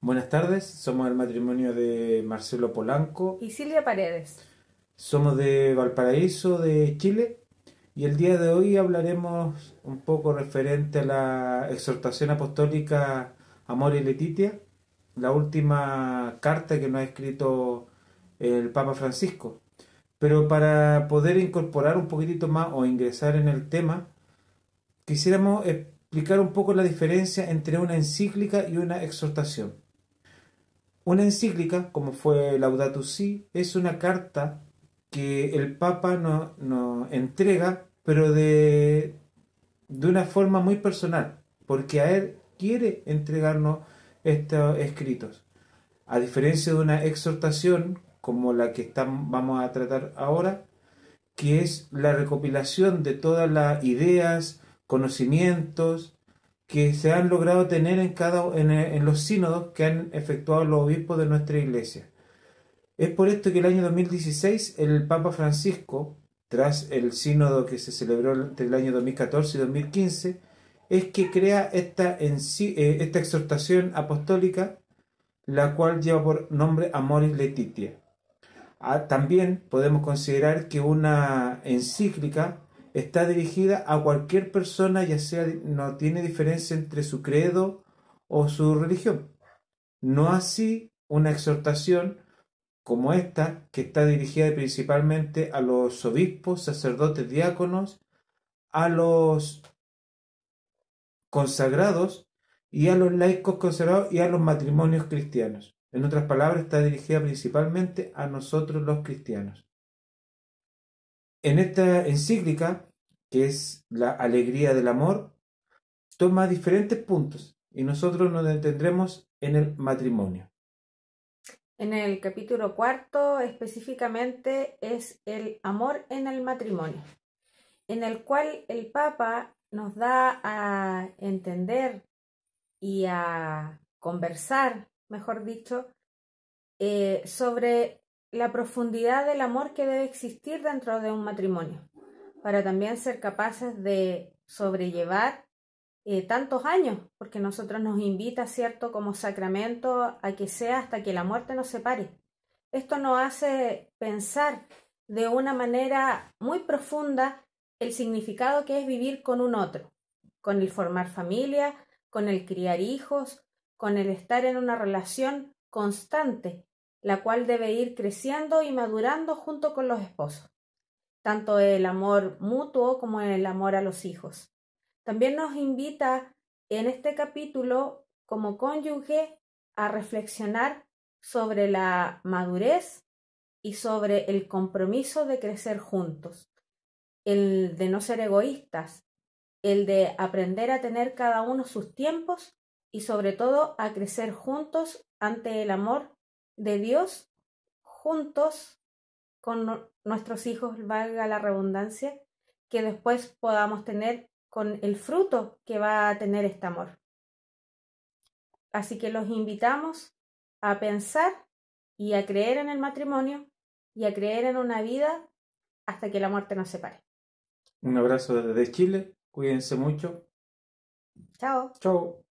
Buenas tardes, somos el matrimonio de Marcelo Polanco y Silvia Paredes. Somos de Valparaíso, de Chile, y el día de hoy hablaremos un poco referente a la exhortación apostólica Amor y Letitia, la última carta que nos ha escrito el Papa Francisco. Pero para poder incorporar un poquitito más o ingresar en el tema, quisiéramos explicar un poco la diferencia entre una encíclica y una exhortación. Una encíclica, como fue Laudato Si, es una carta que el Papa nos no entrega, pero de, de una forma muy personal, porque a él quiere entregarnos estos escritos. A diferencia de una exhortación como la que vamos a tratar ahora, que es la recopilación de todas las ideas, conocimientos que se han logrado tener en, cada, en, los sínodos que han efectuado los obispos de nuestra iglesia. Es por esto que el año 2016 el Papa Francisco, tras el sínodo que se celebró entre el año 2014 y 2015, es que crea esta, en eh, esta exhortación apostólica, la cual lleva por nombre Amoris Letitia. Ah, también podemos considerar que una encíclica está dirigida a cualquier persona, ya sea no tiene diferencia entre su credo o su religión. No así una exhortación como esta, que está dirigida principalmente a los obispos, sacerdotes, diáconos, a los consagrados y a los laicos consagrados y a los matrimonios cristianos. En otras palabras, está dirigida principalmente a nosotros los cristianos. En esta encíclica que es la alegría del amor, toma diferentes puntos y nosotros nos detendremos en el matrimonio. En el capítulo cuarto específicamente es el amor en el matrimonio, en el cual el Papa nos da a entender y a conversar, mejor dicho, eh, sobre la profundidad del amor que debe existir dentro de un matrimonio para también ser capaces de sobrellevar eh, tantos años, porque nosotros nos invita, ¿cierto?, como sacramento a que sea hasta que la muerte nos separe. Esto nos hace pensar de una manera muy profunda el significado que es vivir con un otro, con el formar familia, con el criar hijos, con el estar en una relación constante, la cual debe ir creciendo y madurando junto con los esposos tanto el amor mutuo como el amor a los hijos. También nos invita en este capítulo como cónyuge a reflexionar sobre la madurez y sobre el compromiso de crecer juntos, el de no ser egoístas, el de aprender a tener cada uno sus tiempos y sobre todo a crecer juntos ante el amor de Dios, juntos con nuestros hijos, valga la redundancia, que después podamos tener con el fruto que va a tener este amor. Así que los invitamos a pensar y a creer en el matrimonio y a creer en una vida hasta que la muerte nos separe. Un abrazo desde Chile, cuídense mucho. Chao. Chao.